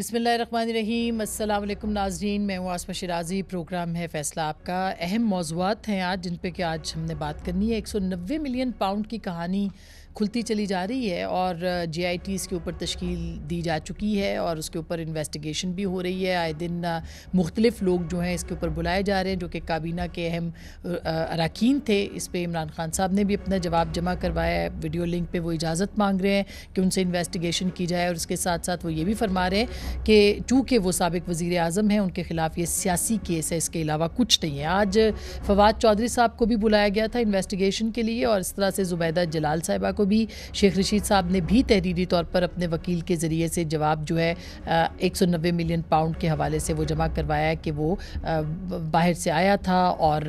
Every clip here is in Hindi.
बसमीम अल्लाम नाजरीन मैं हूँ आसमा शराजी प्रोग्राम है फ़ैसला आपका अहम मौजूद हैं आज जिन पे कि आज हमने बात करनी है 190 मिलियन पाउंड की कहानी खुलती चली जा रही है और जे आई टी के ऊपर तश्ील दी जा चुकी है और उसके ऊपर इन्वेस्टिगेशन भी हो रही है आए दिन मुख्तलिफ लोग जो हैं इसके ऊपर बुलाए जा रहे हैं जो कि काबीना के अहम अरकान थे इस पर इमरान खान साहब ने भी अपना जवाब जमा करवाया है वीडियो लिंक पर वो इजाज़त मांग रहे हैं कि उनसे इन्वेस्टिगेशन की जाए और इसके साथ साथ वो ये भी फरमा रहे हैं कि चूँकि वो सबक वज़ी अजम हैं उनके ख़िलाफ़ ये सियासी केस है इसके अलावा कुछ नहीं है आज फवाद चौधरी साहब को भी बुलाया गया था इन्वेस्टिगेशन के लिए और इस तरह से जुबैदा जलाल साहिबा को को भी शेख रशीद साहब ने भी तहरीरी तौर पर अपने वकील के ज़रिए से जवाब जो है एक सौ नब्बे मिलियन पाउंड के हवाले से वो जमा करवाया कि वो बाहर से आया था और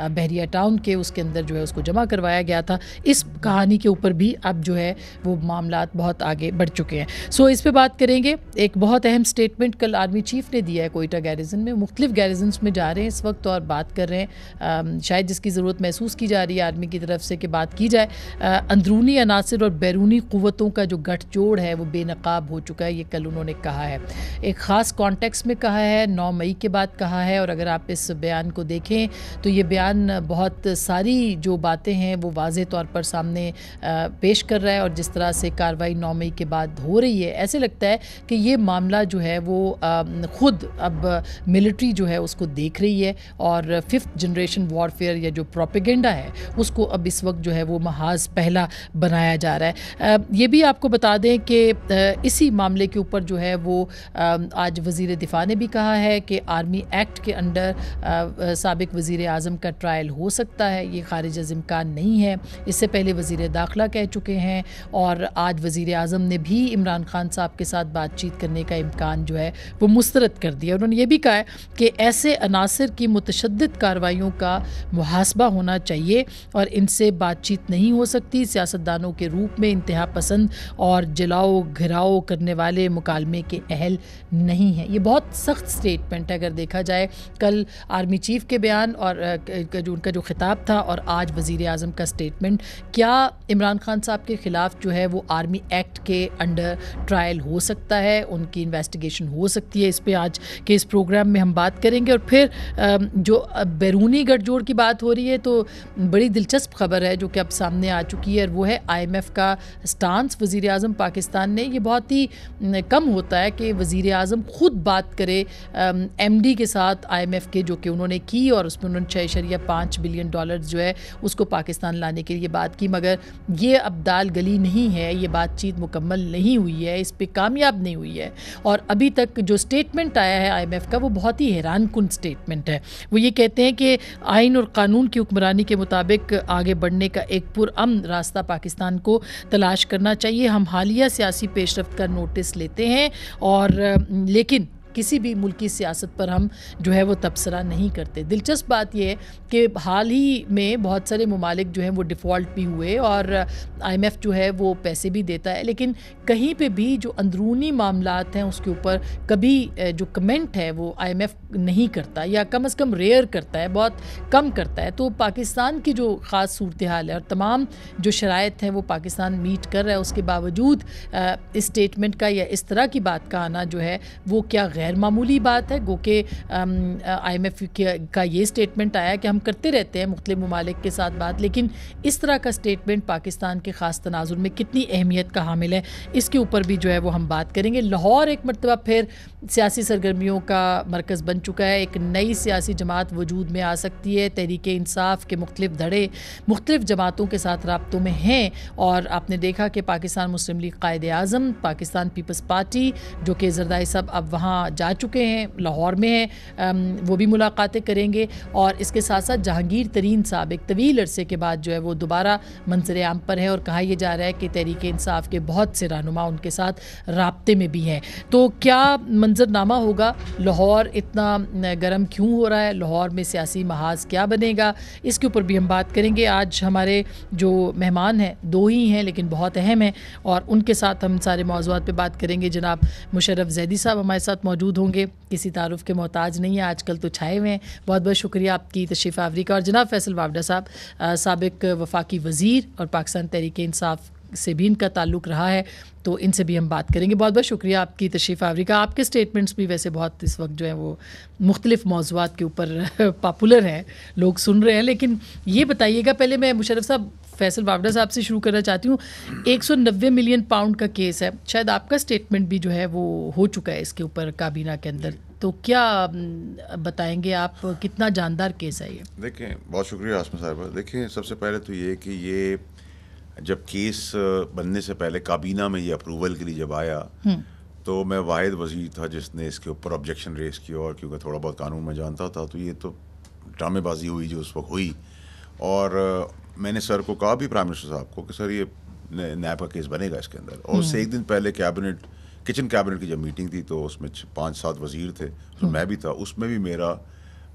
बहरिया टाउन के उसके अंदर जो है उसको जमा करवाया गया था इस कहानी के ऊपर भी अब जो है वो मामला बहुत आगे बढ़ चुके हैं सो इस पर बात करेंगे एक बहुत अहम स्टेटमेंट कल आर्मी चीफ ने दिया है कोयटा गैरिजन में मुख्तलिफ गैरिजन में जा रहे हैं इस वक्त और बात कर रहे हैं शायद जिसकी ज़रूरत महसूस की जा रही है आर्मी की तरफ से कि बात की जाए अंदरूनी अंदरूनी अनासर और बैरूनी क़वतों का जो गठजोड़ है वो बेनकाब हो चुका है ये कल उन्होंने कहा है एक ख़ास कॉन्टेक्स में कहा है नौ मई के बाद कहा है और अगर आप इस बयान को देखें तो ये बयान बहुत सारी जो बातें हैं वो वाज तौर पर सामने पेश कर रहा है और जिस तरह से कार्रवाई नौ मई के बाद हो रही है ऐसे लगता है कि ये मामला जो है वो ख़ुद अब मिलिट्री जो है उसको देख रही है और फिफ्थ जनरेशन वॉरफेयर या जो प्रोपिगेंडा है उसको अब इस वक्त जो है वो महाज पहला बनाया जा रहा है ये भी आपको बता दें कि इसी मामले के ऊपर जो है वो आज वजीर दिफा ने भी कहा है कि आर्मी एक्ट के अंडर सबक वज़ी अजम का ट्रायल हो सकता है ये खारिज ज़िम्कान नहीं है इससे पहले वजीर दाखिला कह चुके हैं और आज वज़ी अजम ने भी इमरान खान साहब के साथ बातचीत करने का इम्कान जो है वो मुस्तरद कर दिया उन्होंने ये भी कहा है कि ऐसे अनासर की मुतद कार्रवाई का मुहासबा होना चाहिए और इनसे बातचीत नहीं हो सकती सियासत सियासतदानों के रूप में इंतहा पसंद और जलाओ घिराओ करने वाले मुकालमे के अहल नहीं हैं ये बहुत सख्त स्टेटमेंट है अगर देखा जाए कल आर्मी चीफ के बयान और जो उनका जो खिताब था और आज वज़ी अजम का स्टेटमेंट क्या इमरान खान साहब के ख़िलाफ़ जो है वो आर्मी एक्ट के अंडर ट्रायल हो सकता है उनकी इन्वेस्टिगेशन हो सकती है इस पर आज के इस प्रोग्राम में हम बात करेंगे और फिर जो बैरूनी गठजोड़ की बात हो रही है तो बड़ी दिलचस्प खबर है जो कि अब सामने आ चुकी है और वो है एम एफ का स्टांस वज़ी अजम पाकिस्तान ने यह बहुत ही कम होता है कि वज़ी अजम ख़ुद बात करे एम डी के साथ आई एम एफ़ के जो कि उन्होंने की और उसमें उन्होंने छः शरिया पाँच बिलियन डॉलर जो है उसको पाकिस्तान लाने के लिए बात की मगर ये अब दाल गली नहीं है ये बातचीत मुकम्मल नहीं हुई है इस पर कामयाब नहीं हुई है और अभी तक जो स्टेटमेंट आया है आई एम एफ़ का वो बहुत ही हैरान कन स्टेटमेंट है वो ये कहते हैं कि आइन और कानून की हुक्मरानी के मुताबिक आगे बढ़ने का एक पुरम रास्ता पाकिस्तान पाकिस्तान को तलाश करना चाहिए हम हालिया सियासी पेशरफ का नोटिस लेते हैं और लेकिन किसी भी मुल्क सियासत पर हम जो है वो तबसरा नहीं करते दिलचस्प बात यह है कि हाल ही में बहुत सारे ममालिक जो हैं वो डिफ़ॉल्ट भी हुए और आई जो है वो पैसे भी देता है लेकिन कहीं पर भी जो अंदरूनी मामला हैं उसके ऊपर कभी जो कमेंट है वो आई नहीं करता या कम अज़ कम रेयर करता है बहुत कम करता है तो पाकिस्तान की जो ख़ास सूरत हाल है और तमाम जो शराय हैं वो पाकिस्तान मीट कर रहा है उसके बावजूद इस स्टेटमेंट का या इस तरह की बात का आना जो है वो क्या गैर गैर मामूली बात है गो के आई एम एफ का ये स्टेटमेंट आया कि हम करते रहते हैं मुख्तु ममालिक के साथ बात लेकिन इस तरह का स्टेटमेंट पाकिस्तान के ख़ास तनाजुर में कितनी अहमियत का हामिल है इसके ऊपर भी जो है वो हम बात करेंगे लाहौर एक मरतबा फिर सियासी सरगर्मियों का मरकज़ बन चुका है एक नई सियासी जमात वजूद में आ सकती है तहरीक इंसाफ के मुख्तलिफ धड़े मुख्तलिफ जमातों के साथ रबतों में हैं और आपने देखा कि Pakistan Muslim League Quaid Azam Pakistan Peoples Party जो कि जरदाई साहब अब वहाँ जा चुके हैं लाहौर में हैं वो भी मुलाकातें करेंगे और इसके साथ साथ जहांगीर तरीन साहब एक तवील अरसे के बाद जो है वो दोबारा मंजर आम पर हैं और कहा यह जा रहा है कि तहरीक इंसाफ के बहुत से रहनुमा उनके साथ रबते में भी हैं तो क्या मंजरनामा होगा लाहौर इतना गर्म क्यों हो रहा है लाहौर में सियासी महाज क्या बनेगा इसके ऊपर भी हम बात करेंगे आज हमारे जो मेहमान हैं दो ही हैं लेकिन बहुत अहम हैं और उनके साथ हम सारे मौजूद पर बात करेंगे जनाब मुशरफ जैदी साहब हमारे साथ मौजूद मौजूद होंगे किसी तारुफ के मोहताज नहीं है आजकल तो छाए हुए हैं बहुत बहुत शुक्रिया आपकी तशरीफ़ आवरी का और जनाब फैसल वावडा साहब सबक वफाकी वज़ीर और पाकिस्तान तहरीक इंसाफ से भी इनका ताल्लुक़ रहा है तो इनसे भी हम बात करेंगे बहुत बहुत शुक्रिया आपकी तशरीफ़ आवरी का आपके स्टेटमेंट्स भी वैसे बहुत इस वक्त जो है वो मुख्तलिफ मौजूद के ऊपर पॉपुलर हैं लोग सुन रहे हैं लेकिन ये बताइएगा पहले मैं मुशरफ साहब फैसल वावडा साहब से शुरू करना चाहती हूँ एक सौ नब्बे मिलियन पाउंड का केस है शायद आपका स्टेटमेंट भी जो है वो हो चुका है इसके ऊपर काबीना के अंदर तो क्या बताएंगे आप कितना जानदार केस है ये देखें बहुत शुक्रिया आसमा साहब देखें सबसे पहले तो ये कि ये जब केस बनने से पहले काबीना में ये अप्रूवल के लिए जब आया हम्म। तो मैं वाहिद वजीर था जिसने इसके ऊपर ऑब्जेक्शन रेस किया और क्योंकि थोड़ा बहुत कानून में जानता था तो ये तो ड्रामेबाजी हुई जो उस वक्त हुई और मैंने सर को कहा भी प्राइम मिनिस्टर साहब को कि सर ये नैब का केस बनेगा इसके अंदर और उससे हम्म। एक दिन पहले कैबिनेट किचन कैबिनेट की जब मीटिंग थी तो उसमें पाँच सात वजीर थे तो हम्म। मैं भी था उसमें भी मेरा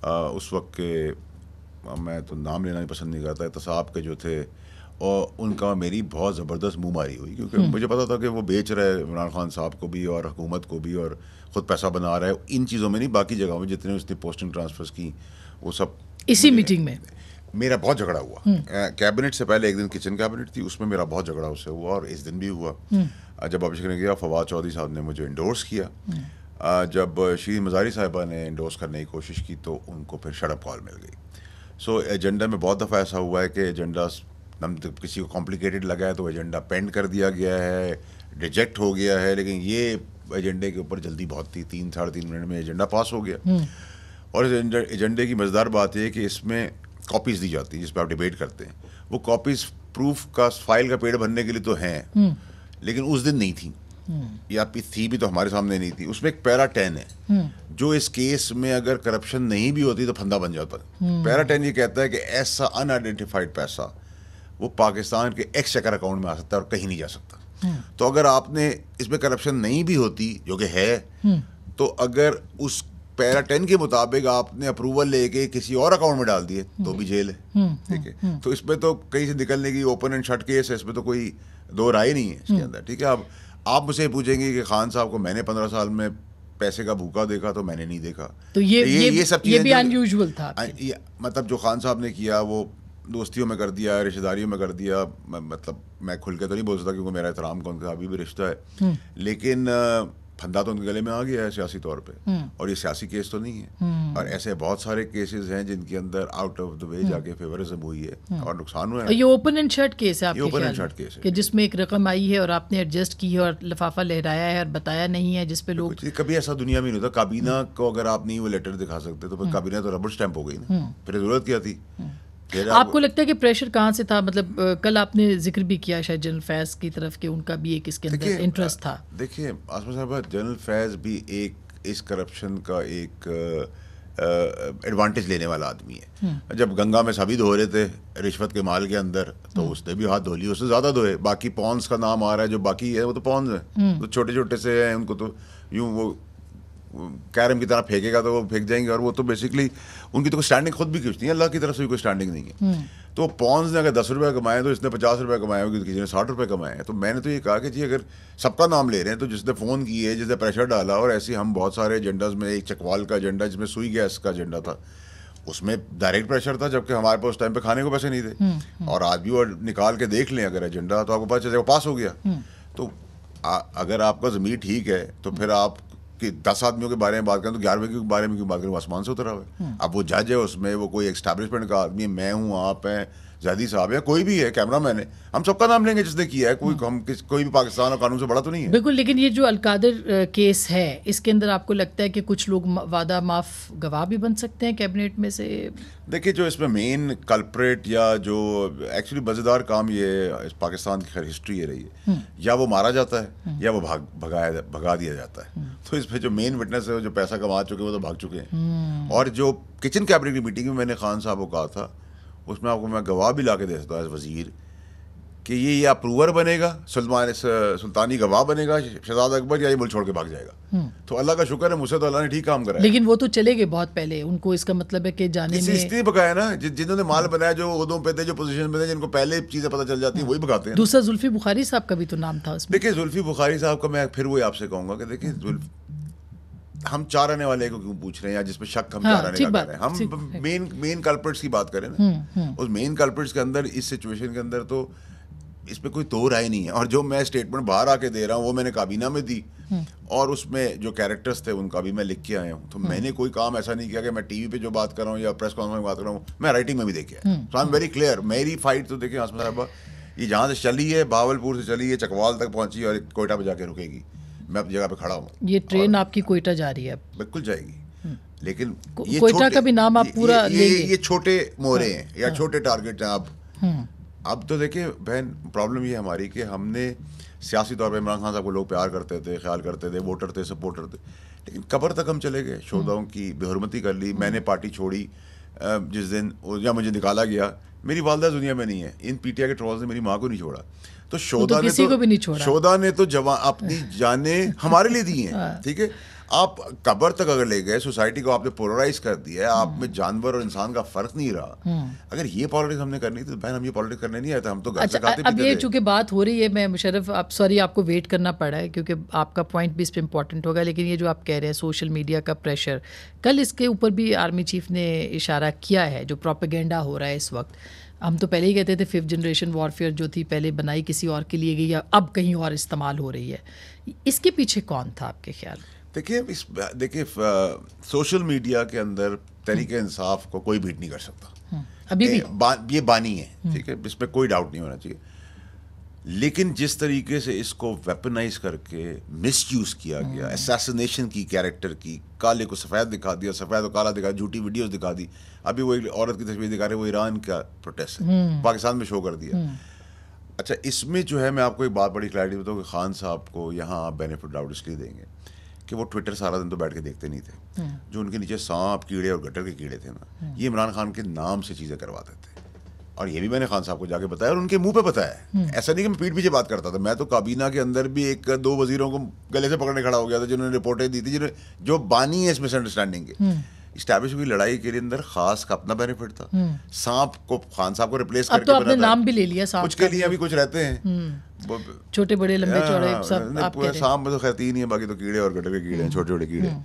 आ, उस वक्त के मैं तो नाम लेना नहीं पसंद नहीं करता साहब के जो थे और उनका मेरी बहुत ज़बरदस्त मुँह मारी हुई क्योंकि हम्म। मुझे पता था कि वो बेच रहे हैं इमरान खान साहब को भी और हुकूमत को भी और ख़ुद पैसा बना रहा है इन चीज़ों में नहीं बाकी जगहों में जितने उसने पोस्टिंग ट्रांसफर्स की वो सब इसी मीटिंग में मेरा बहुत झगड़ा हुआ कैबिनेट हम्म। से पहले एक दिन किचन कैबिनेट थी उसमें मेरा बहुत झगड़ा उससे हुआ और इस दिन भी हुआ हम्म। जब अभिषेक ने किया फवाद चौधरी साहब ने मुझे इंडोर्स किया जब श्री मजारी साहिबा ने इंडोर्स करने की कोशिश की तो उनको फिर शड़प कॉल मिल गई सो so, एजेंडा में बहुत दफ़ा ऐसा हुआ है कि एजेंडा हम तो किसी को कॉम्प्लिकेटेड लगा है तो एजेंडा पेंड कर दिया गया है रिजेक्ट हो गया है लेकिन ये एजेंडे के ऊपर जल्दी बहुत थी तीन साढ़े तीन मिनट में एजेंडा पास हो गया हम्म। और एजेंडे की मज़ेदार बात यह कि इसमें कॉपीज़ दी जाती हैं जिस पर आप डिबेट करते हैं वो कॉपीज़ प्रूफ का फाइल का पेड़ भरने के लिए तो हैं हम्म। लेकिन उस दिन नहीं थी हम्म। ये आपकी थी भी तो हमारे सामने नहीं थी उसमें एक पैरा टेन है जो इस केस में अगर करप्शन नहीं भी होती तो फंदा बन जाता पैरा टेन ये कहता है कि ऐसा अनआइडेंटिफाइड पैसा वो पाकिस्तान के एक्स चकर अकाउंट में आ सकता है और कहीं नहीं जा सकता हम्म। तो अगर आपने इसमें करप्शन नहीं भी होती जो कि है हम्म। तो अगर उस पैरा टेन के मुताबिक आपने अप्रूवल लेके किसी और अकाउंट में डाल दिए तो हम्म। भी जेल है ठीक है तो इसमें तो कहीं से निकलने की ओपन एंड शर्ट केस है इसमें तो कोई दो राय नहीं है इसके अंदर ठीक है अब आप मुझसे पूछेंगे कि खान साहब को मैंने पंद्रह साल में पैसे का भूखा देखा तो मैंने नहीं देखा तो ये तो ये, ये, ये सब ये भी था हाँ, ये, मतलब जो खान साहब ने किया वो दोस्तियों में कर दिया रिश्तेदारियों में कर दिया मैं, मतलब मैं खुल के तो नहीं बोल सकता क्योंकि मेरा एहतराम का उनका अभी भी रिश्ता है हम्म। लेकिन फंदा तो उनके गले में आ गया है सियासी तौर पे हम्म। और ये सियासी केस तो नहीं है हम्म। और ऐसे बहुत सारे केसेस हैं जिनके अंदर आउट ऑफ द वे जाके फेवरिज्म हुई है और नुकसान हुआ है ये ओपन एंड शर्ट केस है आपके ओपन एंड शर्ट केस है कि जिसमें एक रकम आई है और आपने एडजस्ट की है और लफाफा लहराया है और बताया नहीं है जिसपे तो लोग कभी ऐसा दुनिया में नहीं होता काबीना को अगर आप नहीं वो लेटर दिखा सकते तो फिर काबीना तो रबर स्टैंप हो गई ना फिर जरूरत क्या थी आपको लगता है कि प्रेशर कहाँ से था मतलब कल आपने जिक्र भी किया शायद जनरल फैज़ की तरफ के उनका भी एक इसके अंदर इंटरेस्ट था देखिए आसमा साहब जनरल फैज़ भी एक इस करप्शन का एक एडवांटेज लेने वाला आदमी है हम्म। जब गंगा में सभी धो रहे थे रिश्वत के माल के अंदर तो हम्म। उसने भी हाथ धो लिए उससे ज़्यादा धोए बाकी पॉन्स का नाम आ रहा है जो बाकी है वो तो पॉन्स है हम्म। तो छोटे छोटे से हैं उनको तो यूँ वो कैरम की तरह फेंकेगा तो वो फेंक जाएंगे और वो तो बेसिकली उनकी तो कोई स्टैंडिंग खुद भी कुछ नहीं है अल्लाह की तरफ से भी कोई स्टैंडिंग नहीं है हम्म। तो पॉन्स ने अगर दस रुपये कमाए तो इसने पचास रुपये कमाए होगी तो किसी ने साठ रुपये कमाए तो मैंने तो ये कहा कि जी अगर सबका नाम ले रहे हैं तो जिसने फ़ोन किए जिसने प्रेशर डाला और ऐसे हम बहुत सारे एजेंडाज में एक चकवाल का एजेंडा जिसमें सुई गैस का एजेंडा था उसमें डायरेक्ट प्रेशर था जबकि हमारे पास उस टाइम पे खाने को पैसे नहीं थे हम्म, हम्म। और आज भी वो निकाल के देख लें अगर एजेंडा तो आपको पता चलेगा पास हो गया तो आ, अगर आपका ज़मीर ठीक है तो फिर आप कि दस आदमियों के बारे में बात करें तो ग्यारहवें के बारे में क्यों बात करें आसमान से उतरा हुआ है हम्म। अब वो जज है उसमें वो कोई एस्टेब्लिशमेंट का आदमी मैं हूँ आप हैं जैदी साहब है कोई भी है कैमरा मैन है हम सबका नाम लेंगे जिसने किया है कोई हाँ। हम किस कोई भी पाकिस्तान और कानून से बड़ा तो नहीं है बिल्कुल लेकिन ये जो अलकादर केस है इसके अंदर आपको लगता है कि कुछ लोग वादा माफ गवाह भी बन सकते हैं कैबिनेट में से देखिए जो इसमें मेन कल्परेट या जो एक्चुअली मज़ेदार काम ये इस पाकिस्तान की खैर हिस्ट्री ये रही है हम्म। या वो मारा जाता है हम्म। या वो भाग भगाया भगा दिया जाता है हम्म। तो इसमें जो मेन विटनेस है जो पैसा कमा चुके हैं वो तो भाग चुके हैं और जो किचन कैबिनेट की मीटिंग में मैंने खान साहब को कहा था उसमें आपको मैं गवाह भी ला के दे सकता हूँ वज़ीर कि ये या अप्रूवर बनेगा सलमान सुल्तानी गवाह बनेगा शहजाद अकबर या ये मुल्क छोड़ के भाग जाएगा हम्म। तो अल्लाह का शुक्र है मुझसे तो अल्लाह ने ठीक काम करा लेकिन वो तो चले गए बहुत पहले उनको इसका मतलब है कि जाने में इसलिए पकाया ना जिन्होंने माल बनाया जो उदों पे थे जो पोजीशन पे थे जिनको पहले चीज़ें पता चल जाती है वही पकाते हैं दूसरा जुल्फी बुखारी साहब का भी तो नाम था देखिए जुल्फी बुखारी साहब का मैं फिर वही आपसे कहूँगा कि देखिए हम चार आने वाले को क्यों पूछ रहे हैं या जिसमें शक हम हाँ, चार आने का कर रहे हैं हम मेन मेन कल्पर्ट्स की बात करें ना हम्म, हम्म। उस मेन कल्पर्ट्स के अंदर इस सिचुएशन के अंदर तो इस पर कोई दो राय नहीं है और जो मैं स्टेटमेंट बाहर आके दे रहा हूँ वो मैंने काबीना में दी हम्म। और उसमें जो कैरेक्टर्स थे उनका भी मैं लिख के आया हूँ तो मैंने कोई काम ऐसा नहीं किया कि मैं टीवी पे जो बात कर रहा हूँ या प्रेस कॉन्फ्रेंस में बात कर रहा हूँ मैं राइटिंग में भी देखे so I am very clear मेरी फाइट तो देखिए हसम साहबा ये जहाँ से चली है भावलपुर से चली है चकवाल तक पहुंची और कोयटा पर जाके रुकेगी मैं अपनी जगह पे खड़ा हूँ ये ट्रेन आपकी कोयटा जा रही है बिल्कुल जाएगी हम्म। लेकिन कोयटा का भी नाम आप पूरा ये, ये, ये छोटे मोहरे हाँ। हैं या हाँ। छोटे टारगेट हैं आप हम्म। अब तो देखिए बहन प्रॉब्लम ये हमारी कि हमने सियासी तौर पर इमरान खान साहब को लोग प्यार करते थे ख्याल करते थे वोटर थे सपोर्टर थे लेकिन कबर तक हम चले गए शोधाओं हम्म। की बेहरमती कर ली मैंने पार्टी छोड़ी जिस दिन या मुझे निकाला गया मेरी वालदा दुनिया में नहीं है इन पीटीआई के ट्रोल्स ने मेरी माँ को नहीं छोड़ा तो, तो शोधा तो ने किसी तो, को भी नहीं छोड़ा शोधा ने तो जवा अपनी हाँ। जाने हमारे लिए दी हैं हाँ। ठीक है आप कबर तक अगर ले गए सोसाइटी को आपने पोलराइज कर दिया है आप हाँ। में जानवर और इंसान का फर्क नहीं रहा अगर ये पॉलिटिक्स हमने करनी थी तो बहन हम ये पॉलिटिक्स करने नहीं आए थे हम तो अच्छा, आ, अब ये चूंकि बात हो रही है मैं मुशरफ आप सॉरी आपको वेट करना पड़ा है क्योंकि आपका पॉइंट भी इस पर इंपॉर्टेंट होगा लेकिन ये जो आप कह रहे हैं सोशल मीडिया का प्रेशर कल इसके ऊपर भी आर्मी चीफ ने इशारा किया है जो प्रोपेगेंडा हो रहा है इस वक्त हम तो पहले ही कहते थे फिफ्थ जनरेशन वॉरफेयर जो थी पहले बनाई किसी और के लिए गई या अब कहीं और इस्तेमाल हो रही है इसके पीछे कौन था आपके ख्याल देखिए इस देखिए सोशल मीडिया के अंदर तहरीक हम्म। इंसाफ को कोई भीट नहीं कर सकता हम्म। अभी भी बा, ये बानी है हम्म। ठीक है इसमें कोई डाउट नहीं होना चाहिए लेकिन जिस तरीके से इसको वेपनाइज करके मिसयूज किया गया असैसिनेशन हम्म। की कैरेक्टर की काले को सफ़ेद दिखा दिया सफ़ेद को काला दिखा झूठी वीडियोस दिखा दी अभी वो एक औरत की तस्वीर दिखा रहे वो ईरान का प्रोटेस्ट है हम्म। पाकिस्तान में शो कर दिया हम्म। अच्छा इसमें जो है मैं आपको एक बात बड़ी क्लैरिटी बताऊँ कि खान साहब को यहाँ आप बेनिफिट डाउट इसलिए देंगे कि वो ट्विटर सारा दिन तो बैठ के देखते नहीं थे जो उनके नीचे सांप कीड़े और गटर के कीड़े थे ना ये इमरान खान के नाम से चीज़ें करवाते थे और ये भी मैंने खान साहब को जाके बताया और उनके मुंह पे बताया हम्म। ऐसा नहीं कि मैं पीठ पीछे बात करता था मैं तो काबीना के अंदर भी एक दो वजीरों को गले से पकड़ने खड़ा हो गया था जिन्होंने रिपोर्टें दी थी जिन्होंने जो बानी है इस मिसअंडरस्टैंडिंग के स्टैब्लिश हम्म। हुई लड़ाई के अंदर खास का अपना बेनिफिट था हम्म। सांप को खान साहब को रिप्लेस तो करके तो आपने नाम भी ले लिया सांप कुछ के लिए अभी कुछ रहते हैं छोटे बड़े लंबे चौड़े हाँ, सब सांप में तो खैर तीन ही है बाकी तो कीड़े और गटर के कीड़े हैं छोटे छोटे कीड़े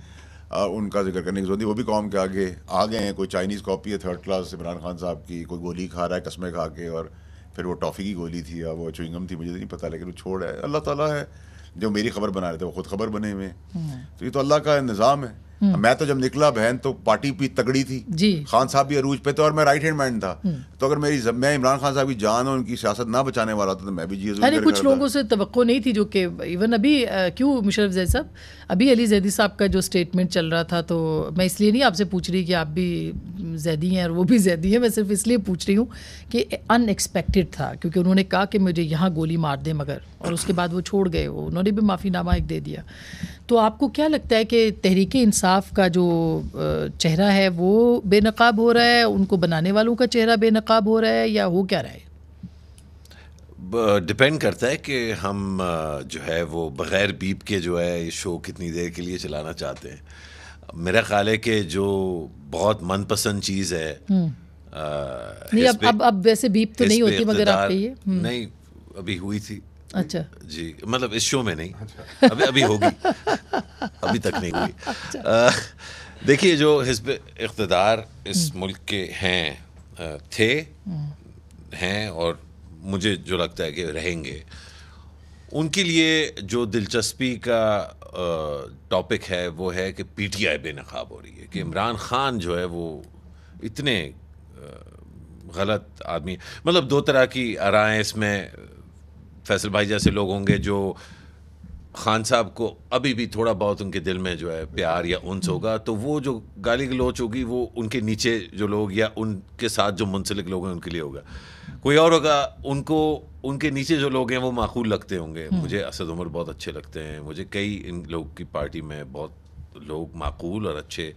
उनका जिक्र करने की जरूरत वो भी कौम के आगे आ गए हैं कोई चाइनीज़ कॉपी है थर्ड क्लास इमरान खान साहब की कोई गोली खा रहा है कस्मे खा के और फिर वो टॉफ़ी की गोली थी या वो चुइंगम थी मुझे तो नहीं पता लेकिन वो छोड़ है अल्लाह ताला है जो मेरी खबर बना रहे थे वो खुद खबर बने हुए हैं हम्म। तो ये तो अल्लाह का निज़ाम है हम्म। मैं तो जब निकला बहन तो पार्टी भी तगड़ी थी जी खान साहब भी अरूज पे थे और मैं राइट हैंड मैन था हम्म। तो अगर मेरी मैं इमरान खान साहब की जान और उनकी सियासत ना बचाने वाला था तो मैं भी जी अरे कुछ लोगों से तो नहीं थी जो कि इवन अभी क्यों मुशरफ जैद साहब अभी अली जैदी साहब का जो स्टेटमेंट चल रहा था तो मैं इसलिए नहीं आपसे पूछ रही कि आप भी जैदी हैं और वो भी जैदी हैं मैं सिर्फ इसलिए पूछ रही हूँ कि अनएक्सपेक्टेड था क्योंकि उन्होंने कहा कि मुझे यहाँ गोली मार दे मगर और उसके बाद वो छोड़ गए वो उन्होंने भी माफ़ीनामा एक दे दिया तो आपको क्या लगता है कि तहरीक इंसान इंसाफ का जो चेहरा है वो बेनकाब हो रहा है उनको बनाने वालों का चेहरा बेनकाब हो रहा है या हो क्या रहा है डिपेंड करता है कि हम जो है वो बग़ैर बीप के जो है ये शो कितनी देर के लिए चलाना चाहते हैं मेरा ख्याल है कि जो बहुत मनपसंद चीज़ है आ, हम्म। नहीं अब अब अब वैसे बीप तो नहीं होती मगर आप हम्म। नहीं अभी हुई थी अच्छा जी मतलब इस शो में नहीं अच्छा। अभी अभी होगी अभी तक नहीं हुई अच्छा। देखिए जो हिजब इकतदार इस हम्म। मुल्क के हैं थे हम्म। हैं और मुझे जो लगता है कि रहेंगे उनके लिए जो दिलचस्पी का टॉपिक है वो है कि पीटीआई बेनकाब हो रही है कि हम्म। इमरान खान जो है वो इतने गलत आदमी मतलब दो तरह की आराएँ इसमें फैसल भाई जैसे लोग होंगे जो खान साहब को अभी भी थोड़ा बहुत उनके दिल में जो है प्यार या उनस हम्म। होगा तो वो जो गाली गलोच होगी वो उनके नीचे जो लोग या उनके साथ जो मुंसलिक लोग हैं उनके लिए होगा कोई और होगा उनको उनके नीचे जो लोग हैं वो माकूल लगते होंगे हम्म। मुझे असद उमर बहुत अच्छे लगते हैं मुझे कई इन लोग की पार्टी में बहुत लोग माकूल और अच्छे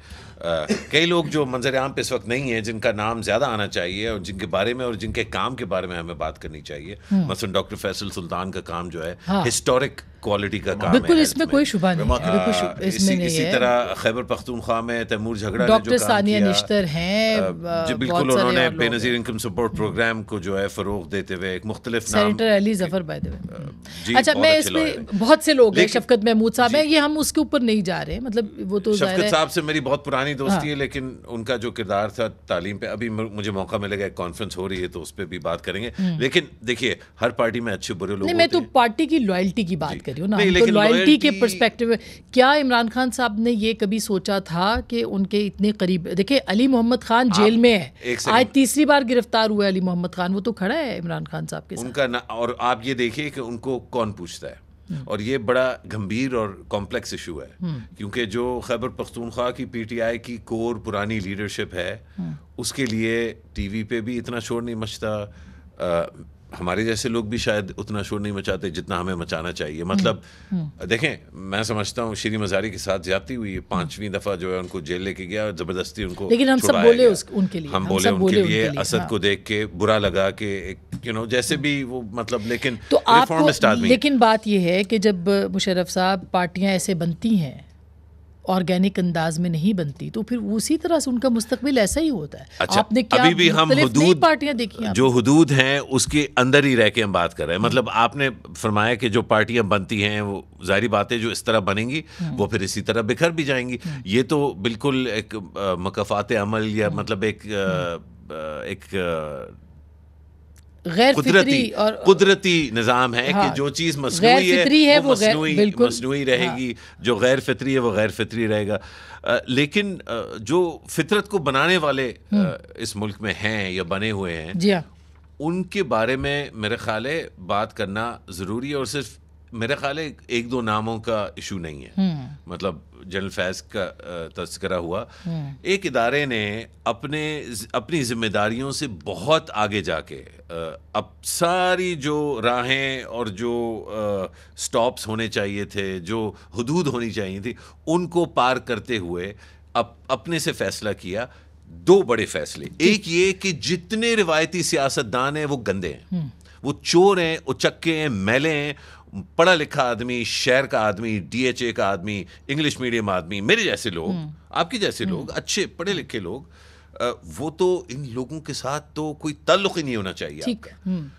कई लोग जो मंजर आम पे इस वक्त नहीं हैं जिनका नाम ज़्यादा आना चाहिए और जिनके बारे में और जिनके काम के बारे में हमें बात करनी चाहिए हम्म। मसलन डॉक्टर फैसल सुल्तान का काम जो है हिस्टोरिक हाँ। क्वालिटी का काम बिल्कुल इसमें कोई शुभा नहीं है हाँ, बिल्कुल इसमें नहीं है इसी तरह खैबर पख्तूनख्वा में तैमूर झगड़ा जो डॉक्टर सानिया निश्तर हैं जो बिल्कुल उन्होंने बेनजीर इनकम सपोर्ट प्रोग्राम को जो है फरोग देते हुए एक मुख्तलिफ नाम centre Ali Zafar by the way अच्छा मैं इसमें बहुत से लोग हैं शफकत महमूद साहब हैं ये हम उसके ऊपर नहीं जा रहे मतलब वो तो शफकत साहब से मेरी बहुत पुरानी दोस्ती हाँ। है लेकिन उनका जो किरदार था तालीम पे अभी मुझे मौका मिलेगा एक कॉन्फ्रेंस हो रही है तो उस पर भी बात करेंगे हम्म। लेकिन देखिए हर पार्टी में अच्छे बुरे लोग मैं तो पार्टी की लॉयल्टी की बात कर रही हूँ ना तो लॉयल्टी के परस्पेक्टिव क्या इमरान खान साहब ने ये कभी सोचा था कि उनके इतने करीब देखिए अली मोहम्मद खान जेल में है आज तीसरी बार गिरफ्तार हुआ अली मोहम्मद खान वो तो खड़ा है इमरान खान साहब के उनका ना और आप ये देखिए कि उनको कौन पूछता है हम्म। और ये बड़ा गंभीर और कॉम्प्लेक्स इशू है हम्म। क्योंकि जो खैबर पख्तूनख्वा की पीटीआई की कोर पुरानी लीडरशिप है हम्म। उसके लिए टीवी पे भी इतना शोर नहीं मचता हमारे जैसे लोग भी शायद उतना शोर नहीं मचाते जितना हमें मचाना चाहिए मतलब हम्म। देखें मैं समझता हूँ श्री मजारी के साथ जाती हुई पांचवी हम्म। दफा जो है उनको जेल लेके गया और जबरदस्ती उनको लेकिन हम सब बोले उस, उनके लिए हम बोले उनके लिए असद को हाँ। देख के बुरा लगा कि यू नो जैसे भी वो मतलब लेकिन तो लेकिन बात यह है कि जब मुशरफ साहब पार्टियां ऐसे बनती हैं ऑर्गेनिक अंदाज में नहीं बनती तो फिर उसी तरह से उनका मुस्तकबिल ऐसा ही होता है अच्छा, आपने क्या अभी भी हम हदूद पार्टियां देखी जो हदूद हैं उसके अंदर ही रह के हम बात कर रहे हैं हम्म। मतलब आपने फरमाया कि जो पार्टियां बनती हैं वो जारी बातें जो इस तरह बनेंगी हम्म। वो फिर इसी तरह बिखर भी जाएंगी हम्म। ये तो बिल्कुल एक मकफात अमल या मतलब एक एक गैर निज़ाम है कि हाँ। जो चीज़ मसनूई है, है रहेगी हाँ। जो गैर फितरी है वो गैर फितरी रहेगा लेकिन जो फितरत को बनाने वाले हम्म। इस मुल्क में हैं या बने हुए हैं हाँ। उनके बारे में मेरे ख्याल है बात करना ज़रूरी है और सिर्फ मेरा ख्याल है एक दो नामों का इशू नहीं है हम्म। मतलब जनरल फैज का तस्करा हुआ हम्म। एक इदारे ने अपने अपनी जिम्मेदारियों से बहुत आगे जाके अब सारी जो राहें और जो स्टॉप्स होने चाहिए थे जो हदूद होनी चाहिए थी उनको पार करते हुए अप, अपने से फैसला किया दो बड़े फैसले एक ये कि जितने रिवायती सियासतदान हैं वो गंदे हैं हम्म। वो चोर हैं उचक्के हैं मैले हैं पढ़ा लिखा आदमी शहर का आदमी डीएचए का आदमी इंग्लिश मीडियम आदमी मेरे जैसे लोग हम्म। आपके जैसे हम्म। लोग अच्छे पढ़े लिखे लोग वो तो इन लोगों के साथ तो कोई ताल्लुक ही नहीं होना चाहिए हम्म।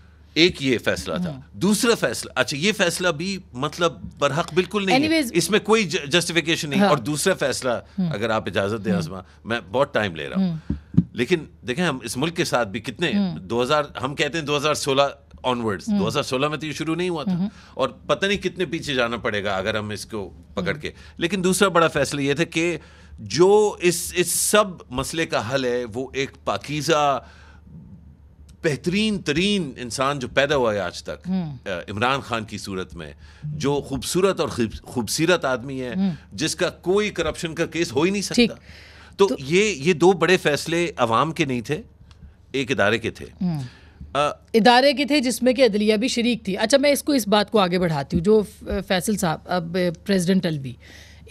एक ये फैसला था दूसरा फैसला अच्छा ये फैसला भी मतलब बरहक बिल्कुल नहीं Anyways, है इसमें कोई जस्टिफिकेशन नहीं हाँ। और दूसरा फैसला अगर आप इजाजत दें आजमा मैं बहुत टाइम ले रहा हूँ लेकिन देखें हम इस मुल्क के साथ भी कितने 2000 हम कहते हैं 2016 ऑनवर्ड्स हम्म। 2016 में तो ये शुरू नहीं हुआ था हम्म। और पता नहीं कितने पीछे जाना पड़ेगा अगर हम इसको हम्म। पकड़ के लेकिन दूसरा बड़ा फैसला ये था कि जो इस इस सब मसले का हल है वो एक पाकिजा बेहतरीन तरीन इंसान जो पैदा हुआ है आज तक इमरान खान की सूरत में जो खूबसूरत और खूबसूरत आदमी है जिसका कोई करप्शन का केस हो ही नहीं सकता तो, तो ये ये दो बड़े फैसले अवाम के नहीं थे एक इदारे के थे इदारे के थे जिसमें कि अदलिया भी शरीक थी अच्छा मैं इसको इस बात को आगे बढ़ाती हूँ जो फैसल साहब अब प्रेसिडेंट अलवी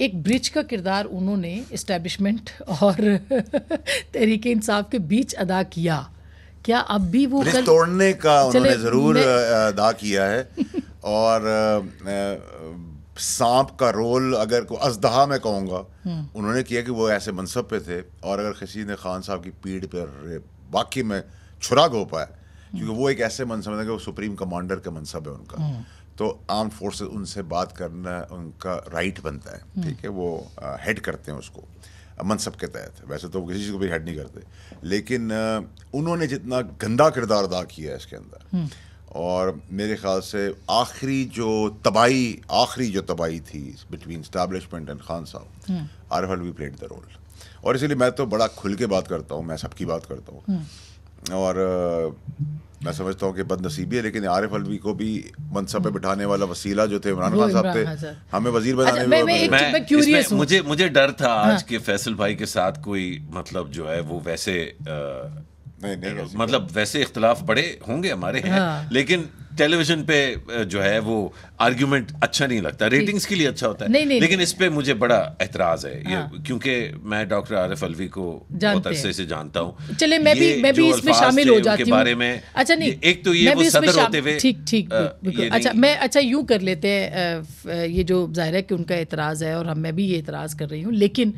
एक ब्रिज का किरदार उन्होंने इस्टेब्लिशमेंट और तहरीक इंसाफ के बीच अदा किया क्या अब भी वो कल... तोड़ने का उन्होंने ज़रूर अदा किया है और सांप का रोल अगर को अजदहा मैं कहूँगा हम्म। उन्होंने किया कि वो ऐसे मनसब पे थे और अगर खशीद खान साहब की पीढ़ पर वाकई में छुरा हो पाया क्योंकि हम्म। वो एक ऐसे मनसब है कि वो सुप्रीम कमांडर का मनसब है उनका हम्म। तो आर्म फोर्सेस उनसे बात करना उनका राइट बनता है हम्म। ठीक है वो हेड करते हैं उसको मनसब के तहत वैसे तो किसी चीज़ को भी हेड नहीं करते लेकिन उन्होंने जितना गंदा किरदार अदा किया है इसके अंदर और मेरे ख्याल से आखिरी जो तबाही आखिरी जो तबाही थी between establishment and Khan sahab are we played the role और इसीलिए मैं तो बड़ा खुल के बात करता हूँ मैं सबकी बात करता हूँ और मैं समझता हूँ कि बदनसीबी है लेकिन आरिफ अलवी को भी मनसब पे बिठाने वाला वसीला जो थे इमरान खान साहब थे हमें वजीर बनाने अच्छा, में मैं, मैं, मुझे मुझे डर था हाँ। आज के फैसल भाई के साथ कोई मतलब जो है वो वैसे आ, नहीं नहीं मतलब वैसे इख्तलाफ बड़े होंगे हमारे हैं हाँ। लेकिन टेलीविजन पे जो है वो आर्ग्यूमेंट अच्छा नहीं लगता रेटिंग्स के लिए अच्छा होता है नहीं, नहीं, लेकिन नहीं, इस पे मुझे बड़ा एतराज है हाँ। ये क्योंकि मैं डॉक्टर आरिफ अलवी को बहुत अरसे से जानता हूँ चले मैं भी मैं भी इसमें शामिल हो जाती हूँ बारे में अच्छा नहीं एक तो ये वो सदर होते हुए ठीक ठीक अच्छा मैं अच्छा यूँ कर लेते हैं ये जो जाहिर है कि उनका एतराज़ है और हम मैं भी ये एतराज़ कर रही हूँ लेकिन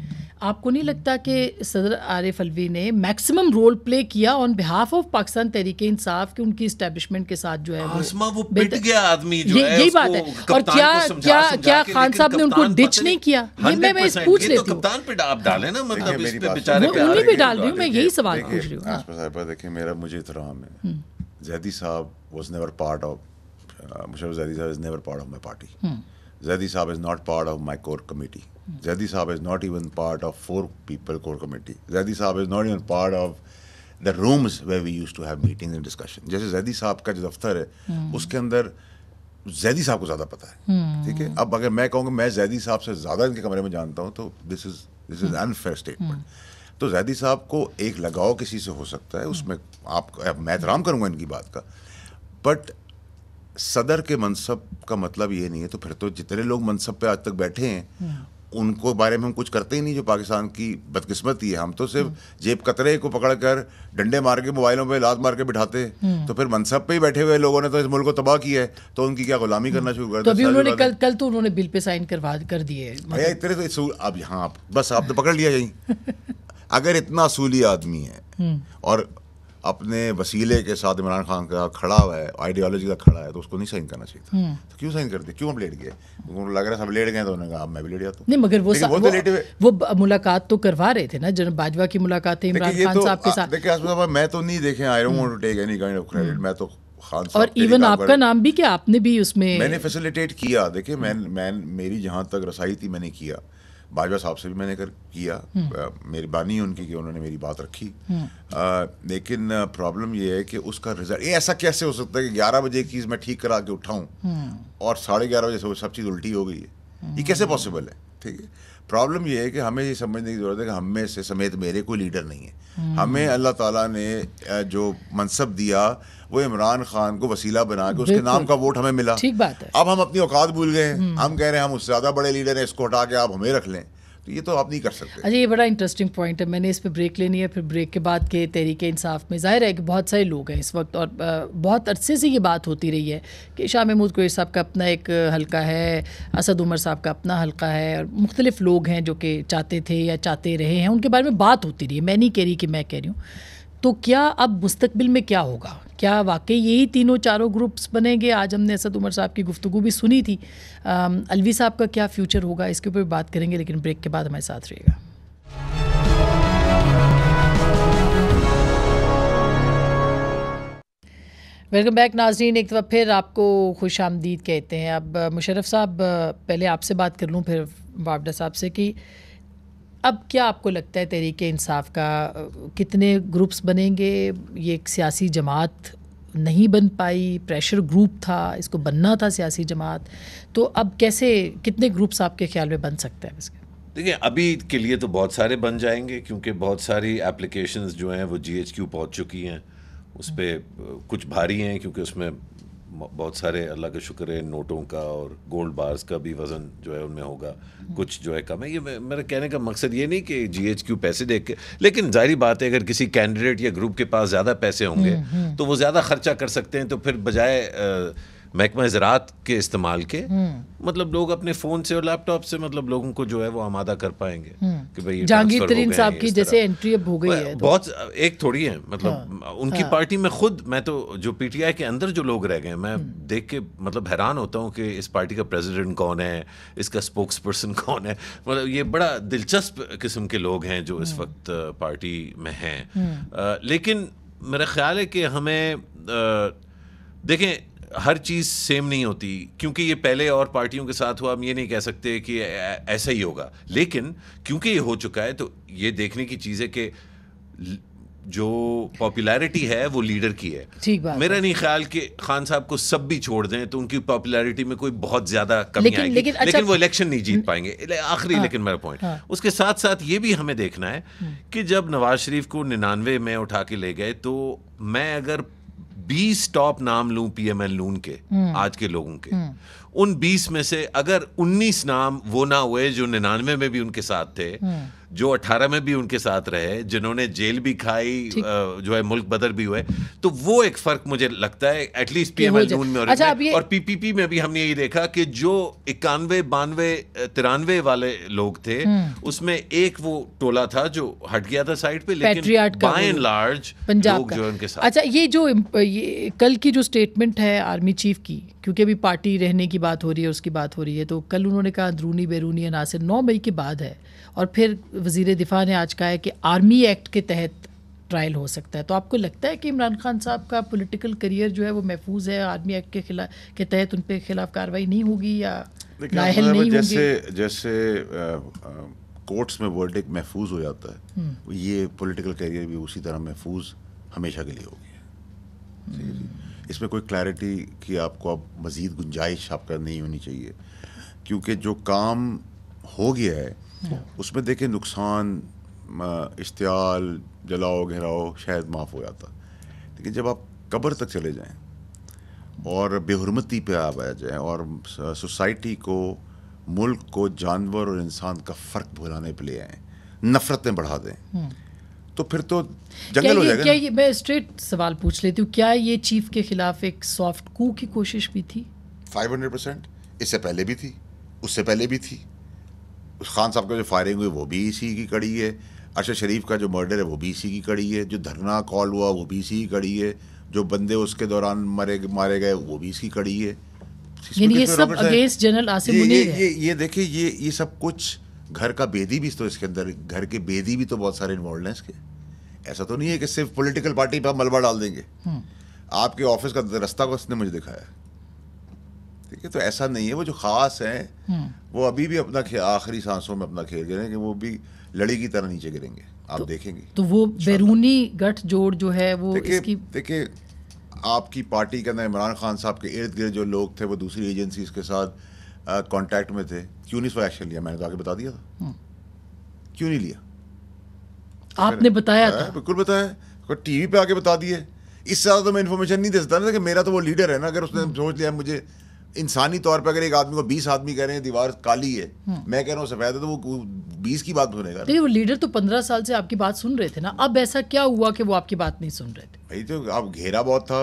आपको नहीं लगता कि सदर आरिफ अलवी ने मैक्सिमम रोल प्ले किया on behalf of Pakistan Tehreek Insaf की उनकी इस्टेब्लिशमेंट के साथ जो है वो, वो पिट गया आदमी जो ये, है यही बात है और क्या समझा, क्या समझा क्या खान साहब ने उनको डिच नहीं किया ये मैं मैं पूछ लेती तो हूँ कप्तान पे आप डालें ना मतलब इस पे बेचारे पे उन्हीं पे डाल रही हूँ मैं यही सवाल पूछ रही हूँ देखिए मेरा मुझे इतराम है hmm. Zaidi sahab was never part of Musharraf Zaidi sahab is never part of my party Zaidi sahab is not part of my core committee Zaidi Saab is not even part of four people core committee. Zaidi Saab is not even part of the rooms where we used to have meetings and discussion. जैसे जैदी साहब का जो दफ्तर है hmm. उसके अंदर जैदी साहब को ज़्यादा पता है hmm. ठीक है अब अगर मैं कहूँगा मैं जैदी साहब से ज़्यादा इनके कमरे में जानता हूँ तो this is this is unfair statement तो जैदी साहब को एक लगाव किसी से हो सकता है उसमें आप मैं एहतराम करूँगा इनकी बात का बट सदर के मनसब का मतलब ये नहीं है तो फिर तो जितने लोग मनसब पे आज तक बैठे हैं hmm. उनको बारे में हम कुछ करते ही नहीं जो पाकिस्तान की बदकिस्मती है हम तो सिर्फ हम्म। जेब कतरे को पकड़ कर डंडे मार के मोबाइलों पे लात मार के बिठाते हम्म। तो फिर मनसब पे ही बैठे हुए लोगों ने तो इस मुल्क को तबाह किया है तो उनकी क्या गुलामी करना हम्म। शुरू कर तो अभी उन्होंने कल कल तो उन्होंने बिल पे साइन करवा कर दिए भैया इतने तो अब हाँ बस आपने तो पकड़ लिया यहीं अगर इतना असूली आदमी है और अपने वसीले के साथ इमरान खान का खड़ा हुआ है आइडियोलॉजी का खड़ा है तो उसको नहीं साइन करना चाहिए था हम्म। तो क्यों साइन करते क्यों हम लेट गए तो लग रहा है सब लेट गए तो उन्होंने कहा मैं भी लेट जाता तो। नहीं मगर वो वो, वो, वो मुलाकात तो करवा रहे थे ना जन बाजवा की मुलाकात थी इमरान खान तो साहब के साथ देखिए साहब मैं तो नहीं देखे I don't want to take any kind of credit मैं तो खान और इवन आपका नाम भी क्या आपने भी उसमें मैंने फैसिलिटेट किया देखिए मैं हम्म। मैं मेरी जहाँ तक रसाई थी मैंने किया बाजवा साहब से भी मैंने कर किया हम्म। मेहरबानी उनकी कि उन्होंने मेरी बात रखी आ, हम्म। लेकिन प्रॉब्लम ये है कि उसका रिजल्ट ये ऐसा कैसे हो सकता है कि ग्यारह बजे की मैं ठीक करा के उठाऊँ हम्म। और साढ़े ग्यारह बजे सब चीज़ उल्टी हो गई है ये कैसे पॉसिबल है ठीक है प्रॉब्लम यह है कि हमें ये समझने की ज़रूरत है कि हमें से समेत मेरे कोई लीडर नहीं है हम्म। हमें अल्लाह ताला ने जो मनसब दिया वो इमरान खान को वसीला बना के उसके नाम का वोट हमें मिला ठीक बात है अब हम अपनी औकात भूल गए हम्म। हम कह रहे हैं हम उससे ज़्यादा बड़े लीडर हैं इसको हटा के आप हमें रख लें तो ये तो आप नहीं कर सकते अच्छा ये बड़ा इंटरेस्टिंग पॉइंट है मैंने इस पर ब्रेक लेनी है फिर ब्रेक के बाद के तहरीक इंसाफ में जाहिर है कि बहुत सारे लोग हैं इस वक्त और बहुत अरसे से ये बात होती रही है कि शाह महमूद कोई साहब का अपना एक हल्का है असद उमर साहब का अपना हल्का है और मुख्तलिफ लोग हैं जो कि चाहते थे या चाहते रहे हैं उनके बारे में बात होती रही है मैं नहीं कह रही कि मैं कह रही हूँ तो क्या अब मुस्तबिल में क्या होगा क्या वाकई यही तीनों चारों ग्रुप्स बनेंगे आज हमने असद उमर साहब की गुफ्तु भी सुनी थी अलवी साहब का क्या फ्यूचर होगा इसके ऊपर बात करेंगे लेकिन ब्रेक के बाद हमारे साथ रहेगा वेलकम बैक नाजरीन एक दफ़ा फिर आपको खुश आमदीद कहते हैं अब मुशरफ साहब पहले आपसे बात कर लूँ फिर वाबडा साहब से कि अब क्या आपको लगता है तहरीक इंसाफ का कितने ग्रुप्स बनेंगे ये एक सियासी जमात नहीं बन पाई प्रेशर ग्रुप था इसको बनना था सियासी जमात तो अब कैसे कितने ग्रुप्स आपके ख्याल में बन सकते हैं इसके देखिए अभी के लिए तो बहुत सारे बन जाएंगे क्योंकि बहुत सारी एप्लीकेशंस जो हैं वो जी पहुंच चुकी हैं उस पर कुछ भारी हैं क्योंकि उसमें बहुत सारे अल्लाह का शुक्र है नोटों का और गोल्ड बार्स का भी वज़न जो है उनमें होगा कुछ जो है कम है ये मेरे कहने का मकसद ये नहीं कि जी एच क्यू पैसे देख के लेकिन जाहिर बात है अगर किसी कैंडिडेट या ग्रुप के पास ज़्यादा पैसे होंगे हम्म, हम्म। तो वो ज़्यादा खर्चा कर सकते हैं तो फिर बजाय महकमा ज़रात के इस्तेमाल के हम्म। मतलब लोग अपने फ़ोन से और लैपटॉप से मतलब लोगों को जो है वो आमादा कर पाएंगे हम्म। कि भाई तरीन साहब की जैसे एंट्री अब हो गई है तो- बहुत एक थोड़ी है मतलब हाँ, उनकी हाँ, पार्टी में खुद मैं तो जो पीटीआई के अंदर जो लोग रह गए मैं हम्म। देख के मतलब हैरान होता हूँ कि इस पार्टी का प्रेसिडेंट कौन है इसका स्पोक्स पर्सन कौन है मतलब ये बड़ा दिलचस्प किस्म के लोग हैं जो इस वक्त पार्टी में हैं लेकिन मेरा ख्याल है कि हमें देखें हर चीज़ सेम नहीं होती क्योंकि ये पहले और पार्टियों के साथ हुआ हम ये नहीं कह सकते कि ऐसा ही होगा लेकिन क्योंकि ये हो चुका है तो ये देखने की चीज़ है कि जो पॉपुलैरिटी है वो लीडर की है ठीक बात मेरा नहीं ख्याल कि खान साहब को सब भी छोड़ दें तो उनकी पॉपुलैरिटी में कोई बहुत ज्यादा कमी लेकिन, आएगी लेकिन, अच्छा, लेकिन वो इलेक्शन नहीं जीत हम्म। पाएंगे आखिरी हाँ। लेकिन मेरा पॉइंट हाँ। उसके साथ साथ ये भी हमें देखना है हम्म। कि जब नवाज शरीफ को निन्यानवे में उठा के ले गए तो मैं अगर बीस टॉप नाम लू पीएमएल नून के हम्म। आज के लोगों के हम्म। उन 20 में से अगर 19 नाम वो ना हुए जो निन्यानवे में भी उनके साथ थे हम्म। जो 18 में भी उनके साथ रहे जिन्होंने जेल भी खाई जो है मुल्क बदर भी हुए तो वो एक फर्क मुझे लगता है एटलीस्ट पीएमएल नून में और अच्छा, में, और पीपीपी में भी हमने यही देखा कि जो इक्यानवे बानवे तिरानवे वाले लोग थे हम्म। उसमें एक वो टोला था जो हट गया था साइड पे लेकिन लार्ज पंजाब जो उनके साथ अच्छा ये जो ये कल की जो स्टेटमेंट है आर्मी चीफ की क्योंकि अभी पार्टी रहने की बात हो रही है उसकी बात हो रही है तो कल उन्होंने कहा अंदरूनी बैरूनी अनासर नौ मई के बाद है और फिर वजीर दिफा ने आज कहा है कि आर्मी एक्ट के तहत ट्रायल हो सकता है तो आपको लगता है कि इमरान खान साहब का पॉलिटिकल करियर जो है वो महफूज है आर्मी एक्ट के खिलाफ के तहत उन पर खिलाफ कार्रवाई नहीं होगी या नहीं नहीं जैसे जैसे कोर्ट्स में वर्ड एक महफूज हो जाता है हम्म। ये पॉलिटिकल करियर भी उसी तरह महफूज हमेशा के लिए हो गया हम्म। इसमें कोई क्लैरिटी की आपको अब मज़ीद गुंजाइश आपका नहीं होनी चाहिए क्योंकि जो काम हो गया है हाँ। उसमें देखें नुकसान इश्तियाल जलाओ घेराओ शायद माफ़ हो जाता लेकिन जब आप कब्र तक चले जाएं और बेहरमती पे आ जाए और सोसाइटी को मुल्क को जानवर और इंसान का फ़र्क भुलाने पर ले आएँ नफ़रतें बढ़ा दें हाँ। तो फिर तो जंगल हो जाएगा क्या ये मैं स्ट्रेट सवाल पूछ लेती हूँ क्या ये चीफ के खिलाफ एक सॉफ्ट कू की कोशिश भी थी फाइव हंड्रेड परसेंट इससे पहले भी थी उससे पहले भी थी उस खान साहब का जो फायरिंग हुई वो भी इसी की कड़ी है अरशद शरीफ का जो मर्डर है वो भी इसी की कड़ी है जो धरना कॉल हुआ वो भी इसी की कड़ी है जो बंदे उसके दौरान मरे मारे गए वो भी इसकी कड़ी है ये सब अगेंस्ट जनरल आसिम मुनीर ये ये देखिए ये ये सब कुछ घर का बेदी भी तो इसके अंदर घर के बेदी भी तो बहुत सारे इन्वॉल्व हैं इसके ऐसा तो नहीं है कि सिर्फ पॉलिटिकल पार्टी पर मलबा डाल देंगे हम्म। आपके ऑफिस का रास्ता को उसने मुझे दिखाया ठीक है तो ऐसा नहीं है वो जो खास हैं हम्म। वो अभी भी अपना आखिरी सांसों में अपना खेल गिरेंगे वो भी लड़ी की तरह नीचे गिरेंगे आप तो, देखेंगे तो वो बैरूनी गठजोड़ जो है वो देखिए आपकी पार्टी के अंदर इमरान खान साहब के इर्द गिर्द जो लोग थे वो दूसरी एजेंसी के साथ कॉन्टैक्ट में थे क्यों नहीं इसका एक्शन लिया मैंने तो आगे बता दिया था हम्म। क्यों नहीं लिया आपने बताया हाँ, था बिल्कुल बताया टीवी पे आके बता दिए इससे ज़्यादा तो मैं इन्फॉर्मेशन नहीं दे सकता ना कि मेरा तो वो लीडर है ना अगर उसने हम्म। सोच लिया मुझे इंसानी तौर पर अगर एक आदमी को बीस आदमी कह रहे हैं दीवार काली है हम्म। मैं कह रहा हूँ सफेद है तो वो बीस की बात सुनेगा वो लीडर तो पंद्रह साल से आपकी बात सुन रहे थे ना अब ऐसा क्या हुआ कि वो आपकी बात नहीं सुन रहे थे भाई तो आप घेरा बहुत था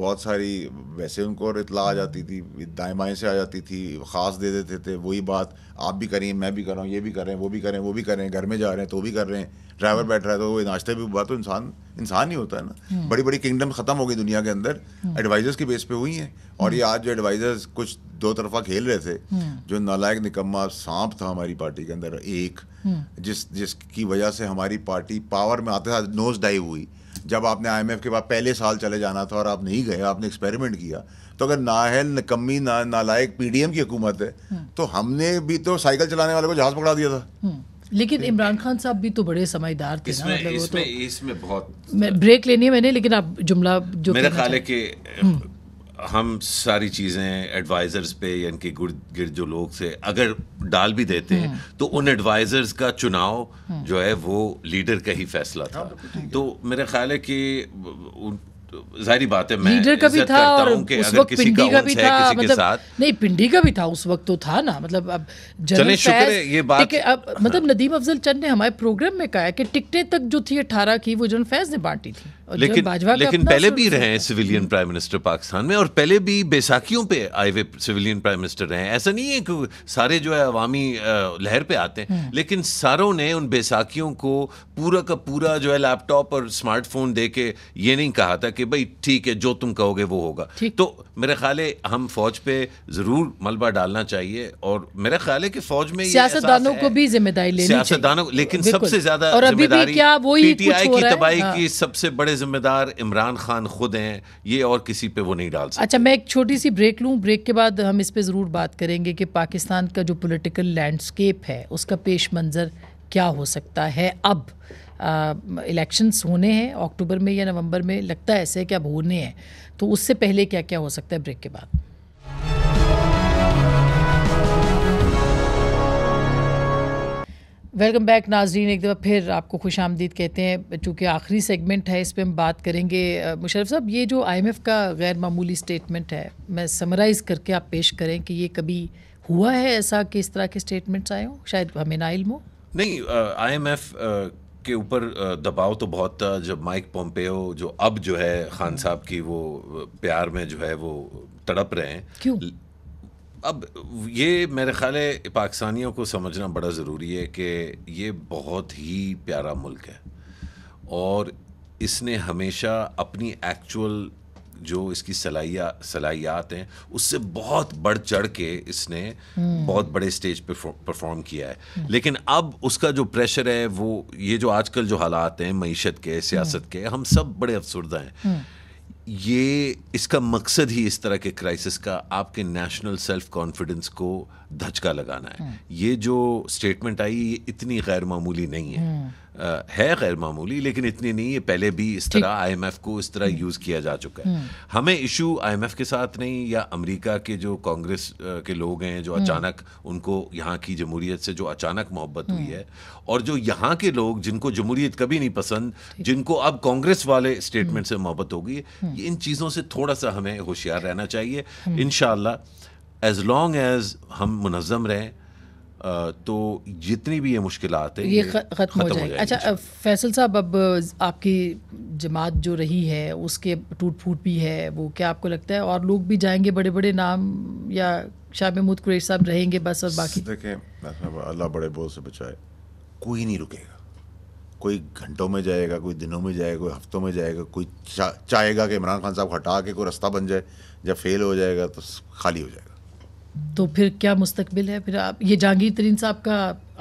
बहुत सारी वैसे उनको और इतला आ जाती थी दाएँ बाएँ से आ जाती थी ख़ास दे देते थे, वही बात आप भी करिए मैं भी कर रहा हूँ ये भी कर रहे हैं वो भी करें वो भी करें घर में जा रहे हैं तो भी कर रहे हैं ड्राइवर बैठ रहा है तो वो नाश्ते भी हुआ तो इंसान इंसान ही होता है ना बड़ी बड़ी किंगडम ख़त्म हो गई दुनिया के अंदर एडवाइजर्स की बेस पे हुई हैं और ये हम्म। आज जो एडवाइजर्स कुछ दो तरफा खेल रहे थे हम्म। जो नालायक निकम्मा सांप था हमारी पार्टी के अंदर एक हम्म। जिस जिसकी वजह से हमारी पार्टी पावर में आते नोज डाइव हुई जब आपने आई के बाद पहले साल चले जाना था और आप नहीं गए आपने एक्सपेरिमेंट किया तो अगर नाहल नकमी ना नालायक पीडीएम की हुकूमत है हम्म। तो हमने भी तो साइकिल चलाने वाले को जहाज पकड़ा दिया था हम्म। लेकिन इमरान खान साहब भी तो बड़े समझदार थे मतलब तो इसमें, इसमें, तो इसमें बहुत ब्रेक लेनी है मैंने लेकिन आप जुमला जो मेरा ख्याल है कि हम्म। हम सारी चीज़ें एडवाइज़र्स पे यानी कि गुर्द गिर्द जो लोग से अगर डाल भी देते हैं हम्म। तो उन एडवाइज़र्स का चुनाव हम्म। जो है वो लीडर का ही फैसला था हाँ, तो मेरा ख्याल है कि जाहिर बात है मैं लीडर का भी था और उस वक्त पिंडी का भी था मतलब नहीं पिंडी का भी था उस वक्त तो था ना मतलब अब चले शुक्र ये बात अब हाँ। मतलब नदीम अफजल चंद ने हमारे प्रोग्राम में कहा है कि टिकटें तक जो थी अठारह की वो जनरल फैज ने बांटी थी लेकिन लेकिन पहले भी रहे civilian hmm. Prime minister Pakistan में और पहले भी बैसाखियों पे आए हुए सिविलियन प्राइम मिनिस्टर रहे ऐसा नहीं है कि सारे जो है अवामी लहर पे आते हैं हम्म। लेकिन सारों ने उन बैसाखियों को पूरा का पूरा जो है लैपटॉप और स्मार्टफोन दे के ये नहीं कहा था कि भाई ठीक है जो तुम कहोगे वो होगा तो मेरे ख्याल है हम फौज पे ज़रूर मलबा डालना चाहिए और मेरा ख्याल है कि फौज में सियासतदानों को भी जिम्मेदारी लेनी लेकिन सबसे ज्यादा जिम्मेदारी क्या वही की तबाही हाँ। की सबसे बड़े जिम्मेदार इमरान खान खुद हैं ये और किसी पे वो नहीं डाल अच्छा, सकते अच्छा मैं एक छोटी सी ब्रेक लूँ ब्रेक के बाद हम इस पर ज़रूर बात करेंगे कि पाकिस्तान का जो पोलिटिकल लैंडस्केप है उसका पेश मंज़र क्या हो सकता है अब इलेक्शंस होने हैं अक्टूबर में या नवंबर में लगता है ऐसे कि अब होने हैं तो उससे पहले क्या क्या हो सकता है ब्रेक के बाद वेलकम बैक नाजरीन एक दफ़ा फिर आपको खुश आमदीद कहते हैं चूँकि आखिरी सेगमेंट है इस पर हम बात करेंगे मुशरफ साहब ये जो आई एम एफ़ का गैर मामूली स्टेटमेंट है मैं समराइज़ करके आप पेश करें कि ये कभी हुआ है ऐसा कि इस तरह के स्टेटमेंट्स आए हों शायद हमें ना इल्म हो नहीं आई एम एफ़ के ऊपर दबाव तो बहुत था जब माइक पोम्पेओ जो अब जो है खान साहब की वो प्यार में जो है वो तड़प रहे हैं क्यों अब ये मेरे ख्याल पाकिस्तानियों को समझना बड़ा ज़रूरी है कि ये बहुत ही प्यारा मुल्क है और इसने हमेशा अपनी एक्चुअल जो इसकी सलाहिया सलाहियात हैं उससे बहुत बढ़ चढ़ के इसने हम्म। बहुत बड़े स्टेज पे परफॉर्म किया है हम्म। लेकिन अब उसका जो प्रेशर है वो ये जो आजकल जो हालात हैं मीशत के सियासत हम्म। के हम सब बड़े अफसरदा हैं ये इसका मकसद ही इस तरह के क्राइसिस का आपके नेशनल सेल्फ कॉन्फिडेंस को धचका लगाना है हम्म। ये जो स्टेटमेंट आई ये इतनी गैर मामूली नहीं है आ, हम्म। है गैर मामूली लेकिन इतनी नहीं है पहले भी इस तरह आईएमएफ को इस तरह यूज़ हम्म। किया जा चुका है हमें इशू आईएमएफ के साथ नहीं या अमेरिका के जो कांग्रेस के लोग हैं जो अचानक उनको यहाँ की जमहूरियत से जो अचानक मोहब्बत हुई है और जो यहाँ के लोग जिनको जमहूरियत कभी नहीं पसंद जिनको अब कांग्रेस वाले स्टेटमेंट से मोहब्बत होगी इन चीज़ों से थोड़ा सा हमें होशियार रहना चाहिए इन एज लॉन्ग एज हम मुनज़म रहें तो जितनी भी ये मुश्किल है ये ख़त्म हो जाएगी अच्छा फैसल साहब अब आपकी जमात जो रही है उसके टूट फूट भी है वो क्या आपको लगता है और लोग भी जाएंगे बड़े बड़े नाम या शाह महमूद कुरेश साहब रहेंगे बस और बाकी देखें अल्लाह बड़े बोल से बचाए कोई नहीं रुकेगा कोई घंटों में जाएगा कोई दिनों में जाएगा कोई हफ्तों में जाएगा कोई चाहेगा कि इमरान खान साहब हटा के कोई रास्ता बन जाए जब फेल हो जाएगा तो खाली हो जाएगा तो फिर क्या मुस्तकबिल है फिर आप ये जहांगीर तरीन साहब का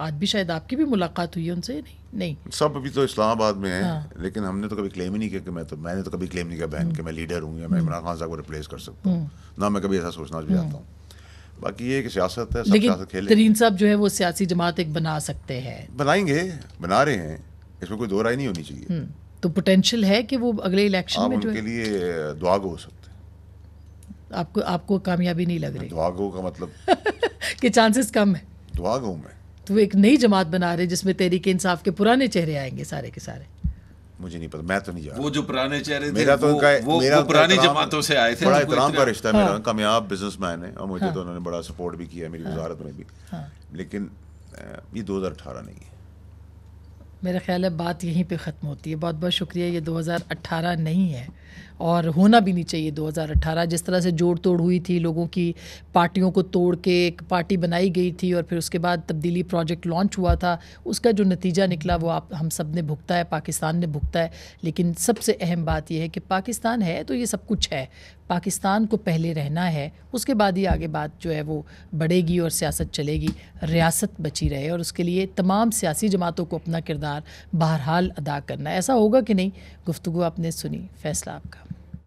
आज भी शायद आपकी भी मुलाकात हुई है उनसे नहीं नहीं सब अभी तो इस्लामाबाद में है हाँ। लेकिन हमने तो कभी क्लेम ही नहीं किया कि मैं तो मैंने तो कभी क्लेम नहीं किया बहन हम्म। के मैं लीडर हूँ या मैं हम्म। इमरान खान साहब को रिप्लेस कर सकता हूँ हम्म। ना मैं कभी ऐसा सोचना भी चाहता हूँ बाकी ये कि सियासत है लेकिन तरीन साहब जो है वो सियासी जमात एक बना सकते हैं बनाएंगे बना रहे हैं इसमें कोई दो राय नहीं होनी चाहिए तो पोटेंशियल है कि वो अगले इलेक्शन में जो के लिए दुआ हो सकते आपको आपको कामयाबी नहीं लग रही दुआगो का मतलब कि चांसेस कम है दुआगो में तो एक नई जमात बना रहे जिसमें तेरी के इंसाफ के पुराने चेहरे आएंगे सारे के सारे मुझे नहीं पता मैं तो नहीं जा वो जो पुराने चेहरे थे तो मेरा तो उनका वो, मेरा वो पुरानी जमातों से आए थे बड़ा इतराम का रिश्ता है मेरा हाँ। कामयाब बिजनेसमैन है और मुझे हाँ। तो उन्होंने बड़ा सपोर्ट भी किया मेरी हाँ। वजारत में भी लेकिन ये 2018 नहीं है मेरा ख्याल है बात यहीं पे ख़त्म होती है बहुत बहुत शुक्रिया ये 2018 नहीं है और होना भी नहीं चाहिए 2018 जिस तरह से जोड़ तोड़ हुई थी लोगों की पार्टियों को तोड़ के एक पार्टी बनाई गई थी और फिर उसके बाद तब्दीली प्रोजेक्ट लॉन्च हुआ था उसका जो नतीजा निकला वो आप हम सब ने भुगता है पाकिस्तान ने भुगता है लेकिन सबसे अहम बात यह है कि पाकिस्तान है तो ये सब कुछ है पाकिस्तान को पहले रहना है उसके बाद ही आगे बात जो है वो बढ़ेगी और सियासत चलेगी रियासत बची रहे और उसके लिए तमाम सियासी जमातों को अपना किरदार बहरहाल अदा करना ऐसा होगा कि नहीं गुफ्तु आपने सुनी फैसला आपका